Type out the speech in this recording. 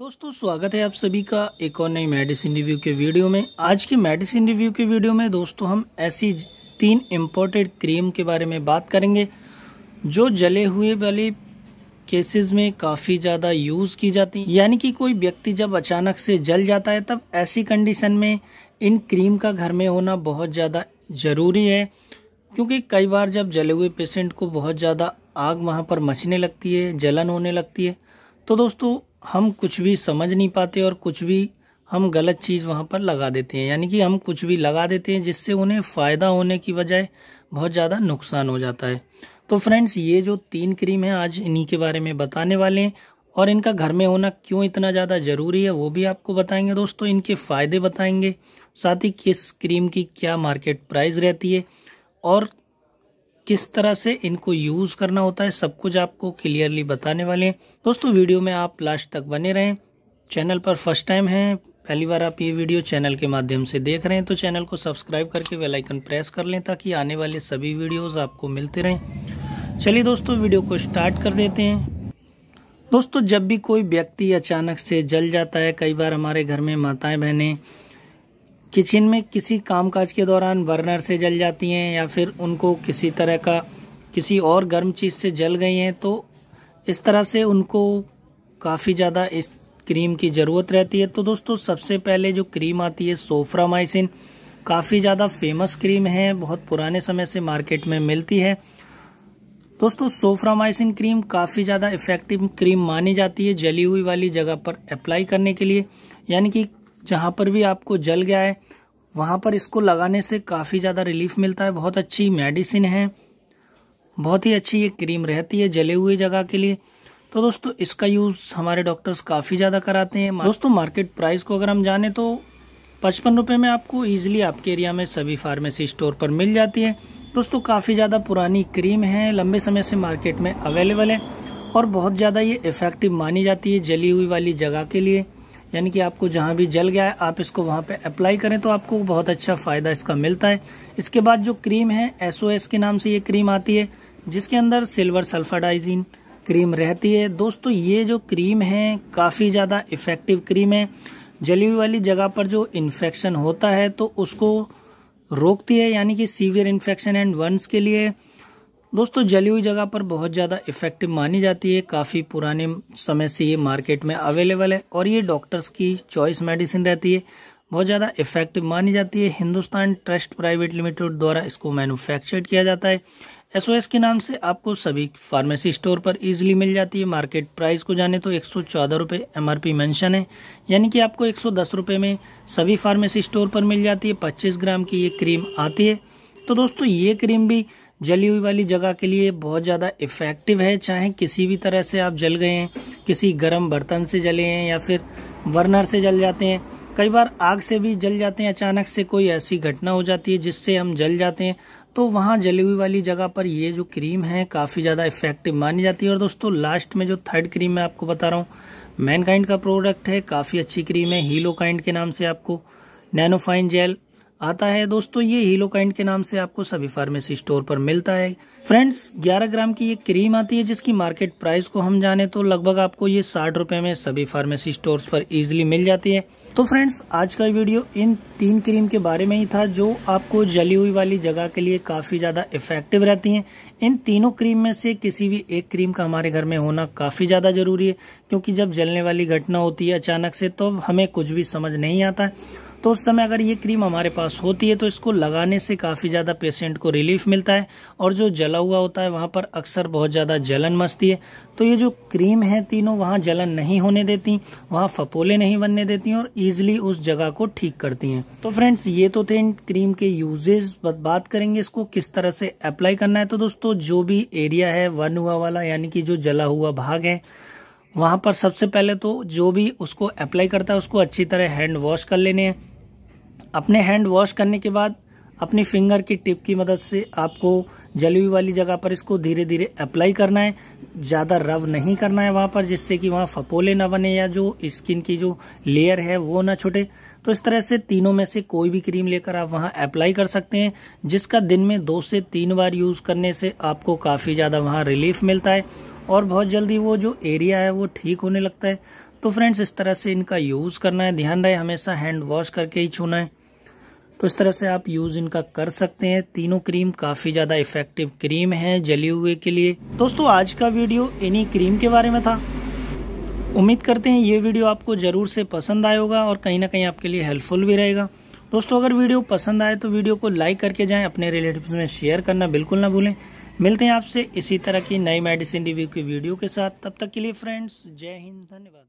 दोस्तों स्वागत है आप सभी का एक और नई मेडिसिन रिव्यू के वीडियो में आज की मेडिसिन रिव्यू के वीडियो में दोस्तों हम ऐसी तीन इम्पोर्टेड क्रीम के बारे में बात करेंगे जो जले हुए वाले केसेस में काफ़ी ज़्यादा यूज़ की जाती यानी कि कोई व्यक्ति जब अचानक से जल जाता है तब ऐसी कंडीशन में इन क्रीम का घर में होना बहुत ज़्यादा ज़रूरी है क्योंकि कई बार जब जले हुए पेशेंट को बहुत ज़्यादा आग वहाँ पर मचने लगती है जलन होने लगती है तो दोस्तों हम कुछ भी समझ नहीं पाते और कुछ भी हम गलत चीज़ वहाँ पर लगा देते हैं यानी कि हम कुछ भी लगा देते हैं जिससे उन्हें फ़ायदा होने की बजाय बहुत ज़्यादा नुकसान हो जाता है तो फ्रेंड्स ये जो तीन क्रीम है आज इन्हीं के बारे में बताने वाले हैं और इनका घर में होना क्यों इतना ज़्यादा ज़रूरी है वो भी आपको बताएंगे दोस्तों इनके फ़ायदे बताएंगे साथ ही किस क्रीम की क्या मार्केट प्राइस रहती है और किस तरह से इनको यूज करना होता है सब कुछ आपको क्लियरली बताने वाले हैं दोस्तों वीडियो में आप लास्ट तक बने रहें चैनल पर फर्स्ट टाइम है पहली बार आप ये वीडियो चैनल के माध्यम से देख रहे हैं तो चैनल को सब्सक्राइब करके बेल आइकन प्रेस कर लें ताकि आने वाले सभी वीडियोस आपको मिलते रहें चलिए दोस्तों वीडियो को स्टार्ट कर देते हैं दोस्तों जब भी कोई व्यक्ति अचानक से जल जाता है कई बार हमारे घर में माताएं बहनें किचन में किसी कामकाज के दौरान बर्नर से जल जाती हैं या फिर उनको किसी तरह का किसी और गर्म चीज़ से जल गई हैं तो इस तरह से उनको काफ़ी ज़्यादा इस क्रीम की ज़रूरत रहती है तो दोस्तों सबसे पहले जो क्रीम आती है सोफ्रामाइसिन काफ़ी ज़्यादा फेमस क्रीम है बहुत पुराने समय से मार्केट में मिलती है दोस्तों सोफ्रामाइसिन क्रीम काफ़ी ज़्यादा इफेक्टिव क्रीम मानी जाती है जली हुई वाली जगह पर अप्लाई करने के लिए यानी कि जहाँ पर भी आपको जल गया है वहाँ पर इसको लगाने से काफ़ी ज़्यादा रिलीफ मिलता है बहुत अच्छी मेडिसिन है बहुत ही अच्छी ये क्रीम रहती है जले हुए जगह के लिए तो दोस्तों इसका यूज़ हमारे डॉक्टर्स काफ़ी ज़्यादा कराते हैं दोस्तों मार्केट प्राइस को अगर हम जाने तो पचपन रुपये में आपको ईजिली आपके एरिया में सभी फार्मेसी स्टोर पर मिल जाती है दोस्तों काफ़ी ज़्यादा पुरानी क्रीम है लंबे समय से मार्केट में अवेलेबल है और बहुत ज़्यादा ये इफ़ेक्टिव मानी जाती है जली हुई वाली जगह के लिए यानी कि आपको जहां भी जल गया है आप इसको वहां पे अप्लाई करें तो आपको बहुत अच्छा फायदा इसका मिलता है इसके बाद जो क्रीम है एसओएस के नाम से ये क्रीम आती है जिसके अंदर सिल्वर सल्फाडाइजीन क्रीम रहती है दोस्तों ये जो क्रीम है काफी ज्यादा इफेक्टिव क्रीम है जली हुई वाली जगह पर जो इन्फेक्शन होता है तो उसको रोकती है यानी कि सीवियर इन्फेक्शन एंड वंस के लिए दोस्तों जली हुई जगह पर बहुत ज़्यादा इफेक्टिव मानी जाती है काफ़ी पुराने समय से ये मार्केट में अवेलेबल है और ये डॉक्टर्स की चॉइस मेडिसिन रहती है बहुत ज़्यादा इफेक्टिव मानी जाती है हिंदुस्तान ट्रस्ट प्राइवेट लिमिटेड द्वारा इसको मैन्युफैक्चर किया जाता है एसओएस के नाम से आपको सभी फार्मेसी स्टोर पर इजीली मिल जाती है मार्केट प्राइस को जाने तो एक सौ चौदह मेंशन है यानी कि आपको एक सौ दस में सभी फार्मेसी स्टोर पर मिल जाती है पच्चीस ग्राम की ये क्रीम आती है तो दोस्तों ये क्रीम भी जली हुई वाली जगह के लिए बहुत ज़्यादा इफ़ेक्टिव है चाहे किसी भी तरह से आप जल गए हैं किसी गर्म बर्तन से जले हैं या फिर वर्नर से जल जाते हैं कई बार आग से भी जल जाते हैं अचानक से कोई ऐसी घटना हो जाती है जिससे हम जल जाते हैं तो वहाँ जली हुई वाली जगह पर ये जो क्रीम है काफ़ी ज़्यादा इफेक्टिव मानी जाती है और दोस्तों लास्ट में जो थर्ड क्रीम मैं आपको बता रहा हूँ मैनकाइंड का प्रोडक्ट है काफ़ी अच्छी क्रीम है हीलो काइंड के नाम से आपको नैनोफाइन जेल आता है दोस्तों ये हीलो काइंड के नाम से आपको सभी फार्मेसी स्टोर पर मिलता है फ्रेंड्स 11 ग्राम की ये क्रीम आती है जिसकी मार्केट प्राइस को हम जाने तो लगभग आपको ये साठ रुपए में सभी फार्मेसी स्टोर पर इजिली मिल जाती है तो फ्रेंड्स आज का वीडियो इन तीन क्रीम के बारे में ही था जो आपको जली हुई वाली जगह के लिए काफी ज्यादा इफेक्टिव रहती है इन तीनों क्रीम में से किसी भी एक क्रीम का हमारे घर में होना काफी ज्यादा जरूरी है क्योंकि जब जलने वाली घटना होती है अचानक से तो हमें कुछ भी समझ नहीं आता है तो उस समय अगर ये क्रीम हमारे पास होती है तो इसको लगाने से काफ़ी ज़्यादा पेशेंट को रिलीफ मिलता है और जो जला हुआ होता है वहाँ पर अक्सर बहुत ज़्यादा जलन मचती है तो ये जो क्रीम है तीनों वहाँ जलन नहीं होने देती वहाँ फपोले नहीं बनने देती और ईजिली उस जगह को ठीक करती हैं तो फ्रेंड्स ये तो थे क्रीम के यूजेज बात करेंगे इसको किस तरह से अप्लाई करना है तो दोस्तों जो भी एरिया है वन हुआ वाला यानी कि जो जला हुआ भाग है वहाँ पर सबसे पहले तो जो भी उसको अप्लाई करता है उसको अच्छी तरह हैंड वॉश कर लेने हैं अपने हैंड वॉश करने के बाद अपनी फिंगर की टिप की मदद से आपको जली हुई वाली जगह पर इसको धीरे धीरे अप्लाई करना है ज़्यादा रब नहीं करना है वहां पर जिससे कि वहाँ फपोले ना बने या जो स्किन की जो लेयर है वो ना छुटे तो इस तरह से तीनों में से कोई भी क्रीम लेकर आप वहाँ अप्लाई कर सकते हैं जिसका दिन में दो से तीन बार यूज़ करने से आपको काफ़ी ज़्यादा वहाँ रिलीफ मिलता है और बहुत जल्दी वो जो एरिया है वो ठीक होने लगता है तो फ्रेंड्स इस तरह से इनका यूज़ करना है ध्यान रहे हमेशा हैंड वॉश करके ही छूना है तो इस तरह से आप यूज इनका कर सकते हैं तीनों क्रीम काफी ज्यादा इफेक्टिव क्रीम है जले हुए के लिए दोस्तों आज का वीडियो इन्हीं क्रीम के बारे में था उम्मीद करते हैं ये वीडियो आपको जरूर से पसंद आए होगा और कहीं ना कहीं आपके लिए हेल्पफुल भी रहेगा दोस्तों अगर वीडियो पसंद आए तो वीडियो को लाइक करके जाएं अपने रिलेटिव्स में शेयर करना बिल्कुल ना भूलें मिलते हैं आपसे इसी तरह की नई मेडिसिन रिव्यू की वीडियो के साथ तब तक के लिए फ्रेंड्स जय हिंद धन्यवाद